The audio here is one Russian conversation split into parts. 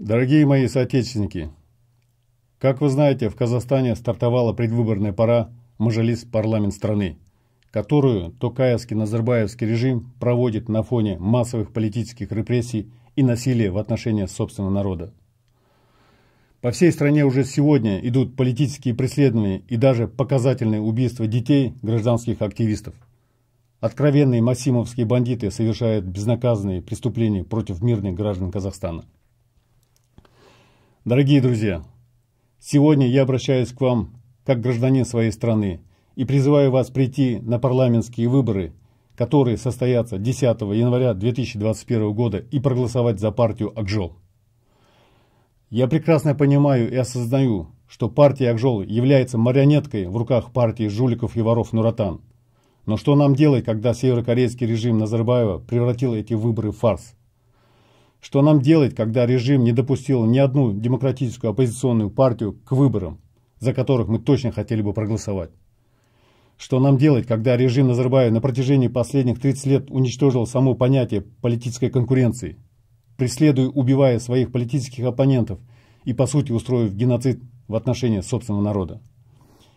Дорогие мои соотечественники, как вы знаете, в Казахстане стартовала предвыборная пора Мажалис парламент страны, которую токаевский назарбаевский режим проводит на фоне массовых политических репрессий и насилия в отношении собственного народа. По всей стране уже сегодня идут политические преследования и даже показательные убийства детей гражданских активистов. Откровенные масимовские бандиты совершают безнаказанные преступления против мирных граждан Казахстана. Дорогие друзья, сегодня я обращаюсь к вам как гражданин своей страны и призываю вас прийти на парламентские выборы, которые состоятся 10 января 2021 года и проголосовать за партию Акжол. Я прекрасно понимаю и осознаю, что партия Акжол является марионеткой в руках партии жуликов и воров Нуратан. Но что нам делать, когда северокорейский режим Назарбаева превратил эти выборы в фарс? Что нам делать, когда режим не допустил ни одну демократическую оппозиционную партию к выборам, за которых мы точно хотели бы проголосовать? Что нам делать, когда режим Назарбаева на протяжении последних 30 лет уничтожил само понятие политической конкуренции, преследуя, убивая своих политических оппонентов и, по сути, устроив геноцид в отношении собственного народа?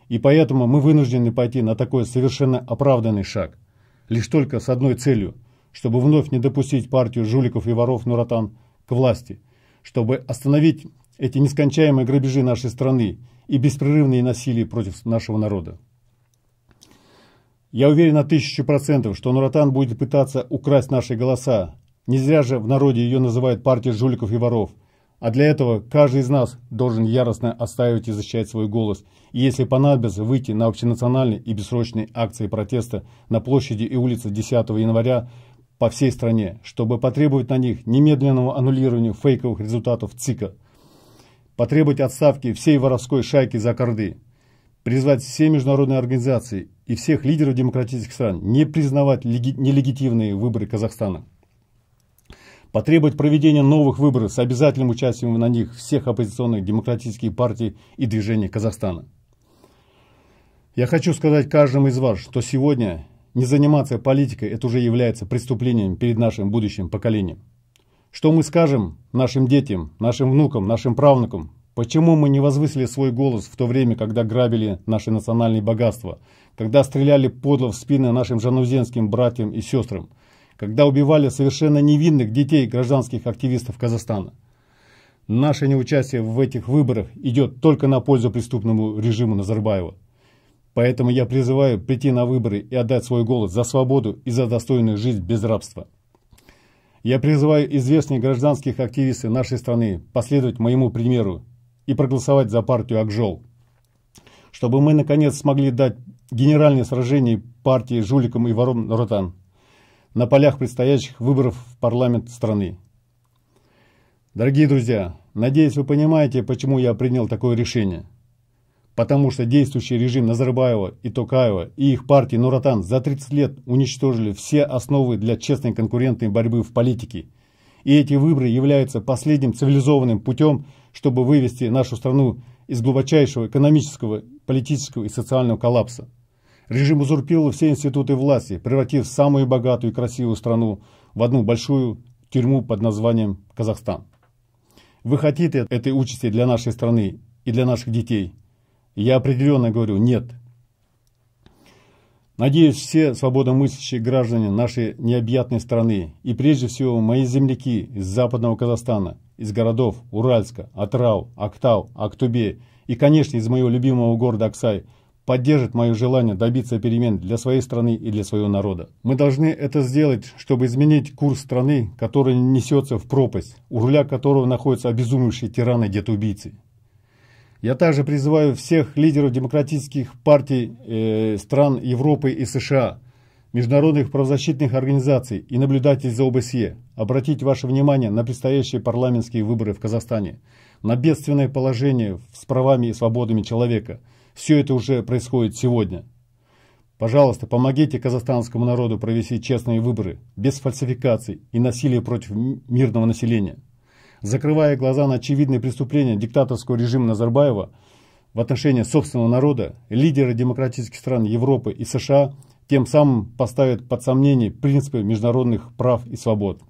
И поэтому мы вынуждены пойти на такой совершенно оправданный шаг, лишь только с одной целью – чтобы вновь не допустить партию жуликов и воров Нуратан к власти, чтобы остановить эти нескончаемые грабежи нашей страны и беспрерывные насилия против нашего народа. Я уверен на тысячу процентов, что Нуратан будет пытаться украсть наши голоса. Не зря же в народе ее называют партией жуликов и воров. А для этого каждый из нас должен яростно отстаивать и защищать свой голос. И если понадобится, выйти на общенациональные и бессрочные акции протеста на площади и улице 10 января по всей стране, чтобы потребовать на них немедленного аннулирования фейковых результатов ЦИКа, потребовать отставки всей воровской шайки за корды, призвать все международные организации и всех лидеров демократических стран не признавать нелегитимные выборы Казахстана, потребовать проведения новых выборов с обязательным участием на них всех оппозиционных демократических партий и движений Казахстана. Я хочу сказать каждому из вас, что сегодня не заниматься политикой, это уже является преступлением перед нашим будущим поколением. Что мы скажем нашим детям, нашим внукам, нашим правнукам? Почему мы не возвысили свой голос в то время, когда грабили наши национальные богатства, когда стреляли подло в спины нашим жанузенским братьям и сестрам, когда убивали совершенно невинных детей гражданских активистов Казахстана? Наше неучастие в этих выборах идет только на пользу преступному режиму Назарбаева. Поэтому я призываю прийти на выборы и отдать свой голос за свободу и за достойную жизнь без рабства. Я призываю известных гражданских активистов нашей страны последовать моему примеру и проголосовать за партию Акжол, чтобы мы наконец смогли дать генеральное сражение партии жуликам и ворам Ротан на полях предстоящих выборов в парламент страны. Дорогие друзья, надеюсь, вы понимаете, почему я принял такое решение – потому что действующий режим Назарбаева и Токаева и их партии Нуратан за 30 лет уничтожили все основы для честной конкурентной борьбы в политике. И эти выборы являются последним цивилизованным путем, чтобы вывести нашу страну из глубочайшего экономического, политического и социального коллапса. Режим узурпировал все институты власти, превратив самую богатую и красивую страну в одну большую тюрьму под названием Казахстан. Вы хотите этой участи для нашей страны и для наших детей – я определенно говорю «нет». Надеюсь, все свободомыслящие граждане нашей необъятной страны и прежде всего мои земляки из западного Казахстана, из городов Уральска, Атрау, Актау, Актубе и, конечно, из моего любимого города Аксай поддержат мое желание добиться перемен для своей страны и для своего народа. Мы должны это сделать, чтобы изменить курс страны, который несется в пропасть, у руля которого находятся обезумевшие тираны-детубийцы. Я также призываю всех лидеров демократических партий э, стран Европы и США, международных правозащитных организаций и наблюдателей за ОБСЕ обратить ваше внимание на предстоящие парламентские выборы в Казахстане, на бедственное положение с правами и свободами человека. Все это уже происходит сегодня. Пожалуйста, помогите казахстанскому народу провести честные выборы, без фальсификаций и насилия против мирного населения закрывая глаза на очевидные преступления диктаторского режима Назарбаева в отношении собственного народа, лидеры демократических стран Европы и США тем самым поставят под сомнение принципы международных прав и свобод.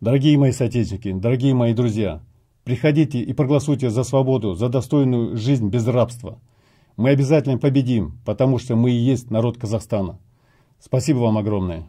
Дорогие мои соотечественники, дорогие мои друзья, приходите и проголосуйте за свободу, за достойную жизнь без рабства. Мы обязательно победим, потому что мы и есть народ Казахстана. Спасибо вам огромное.